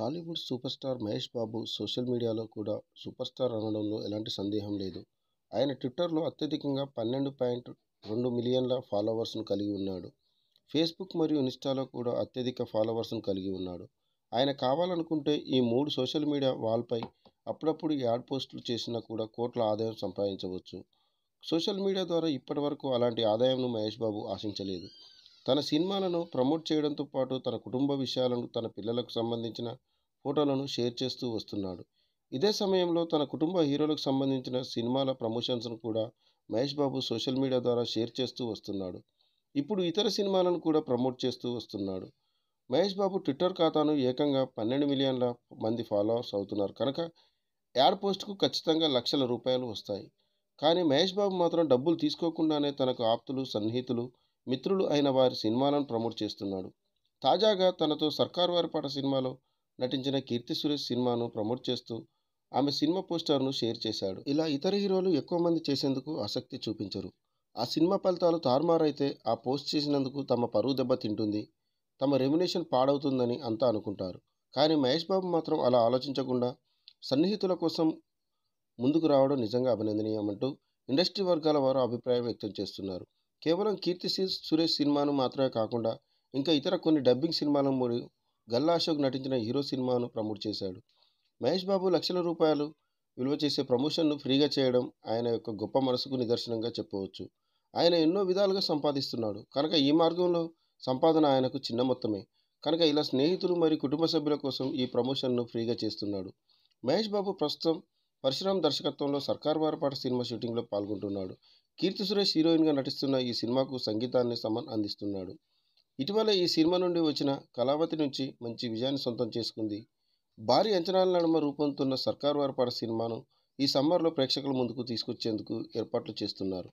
Tollywood super star Mahesh Babu social మీడియాలో కూడా super star అనడంలో ఎలాంటి సందేహం లేదు ఆయన ట్విట్టర్లో అత్యధికంగా పన్నెండు పాయింట్ రెండు మిలియన్ల ఫాలోవర్స్ను కలిగి ఉన్నాడు ఫేస్బుక్ మరియు ఇన్స్టాలో కూడా అత్యధిక ఫాలోవర్స్ను కలిగి ఉన్నాడు ఆయన కావాలనుకుంటే ఈ మూడు సోషల్ మీడియా వాల్పై అప్పుడప్పుడు యాడ్ పోస్టులు చేసినా కూడా కోట్ల ఆదాయం సంపాదించవచ్చు సోషల్ మీడియా ద్వారా ఇప్పటివరకు అలాంటి ఆదాయంను మహేష్ బాబు ఆశించలేదు తన సినిమాలను ప్రమోట్ చేయడంతో పాటు తన కుటుంబ విషయాలను తన పిల్లలకు సంబంధించిన ఫోటోలను షేర్ చేస్తూ వస్తున్నాడు ఇదే సమయంలో తన కుటుంబ హీరోలకు సంబంధించిన సినిమాల ప్రమోషన్స్ను కూడా మహేష్ బాబు సోషల్ మీడియా ద్వారా షేర్ చేస్తూ వస్తున్నాడు ఇప్పుడు ఇతర సినిమాలను కూడా ప్రమోట్ చేస్తూ వస్తున్నాడు మహేష్ బాబు ట్విట్టర్ ఖాతాను ఏకంగా పన్నెండు మిలియన్ల మంది ఫాలోవర్స్ అవుతున్నారు కనుక యాడ్ పోస్ట్కు ఖచ్చితంగా లక్షల రూపాయలు వస్తాయి కానీ మహేష్ బాబు మాత్రం డబ్బులు తీసుకోకుండానే తనకు ఆప్తులు సన్నిహితులు మిత్రులు అయిన వారి సినిమాలను ప్రమోట్ చేస్తున్నాడు తాజాగా తనతో సర్కార్ వారి పాట సినిమాలో నటించిన కీర్తి సురేష్ సినిమాను ప్రమోట్ చేస్తూ ఆమె సినిమా పోస్టర్ను షేర్ చేశాడు ఇలా ఇతర హీరోలు ఎక్కువ మంది చేసేందుకు ఆసక్తి చూపించరు ఆ సినిమా ఫలితాలు తారుమారైతే ఆ పోస్ట్ చేసినందుకు తమ పరువు దెబ్బ తింటుంది తమ రెమ్యునేషన్ పాడవుతుందని అంతా అనుకుంటారు కానీ మహేష్ బాబు మాత్రం అలా ఆలోచించకుండా సన్నిహితుల కోసం ముందుకు రావడం నిజంగా అభినందనీయమంటూ ఇండస్ట్రీ వర్గాల వారు అభిప్రాయం వ్యక్తం చేస్తున్నారు కేవలం కీర్తి సురేష్ సినిమాను మాత్రమే కాకుండా ఇంకా ఇతర కొన్ని డబ్బింగ్ సినిమాలను మూడి గల్లా అశోక్ నటించిన హీరో సినిమాను ప్రమోట్ చేశాడు మహేష్ బాబు లక్షల రూపాయలు విలువ చేసే ప్రమోషన్ను ఫ్రీగా చేయడం ఆయన యొక్క గొప్ప మనసుకు నిదర్శనంగా చెప్పవచ్చు ఆయన ఎన్నో విధాలుగా సంపాదిస్తున్నాడు కనుక ఈ మార్గంలో సంపాదన ఆయనకు చిన్న మొత్తమే కనుక ఇలా స్నేహితులు మరియు కుటుంబ సభ్యుల కోసం ఈ ప్రమోషన్ను ఫ్రీగా చేస్తున్నాడు మహేష్ బాబు ప్రస్తుతం పరశురామ్ దర్శకత్వంలో సర్కార్ వారపాట సినిమా షూటింగ్లో పాల్గొంటున్నాడు కీర్తి సురేష్ హీరోయిన్గా నటిస్తున్న ఈ సినిమాకు సంగీతాన్ని సమన్ అందిస్తున్నాడు ఇటీవల ఈ సినిమా నుండి వచ్చిన కళావతి నుంచి మంచి విజయాన్ని సొంతం చేసుకుంది భారీ అంచనాల నడుమ రూపొందుతున్న సర్కార్ వారిపాట సినిమాను ఈ సమ్మర్లో ప్రేక్షకుల ముందుకు తీసుకొచ్చేందుకు ఏర్పాట్లు చేస్తున్నారు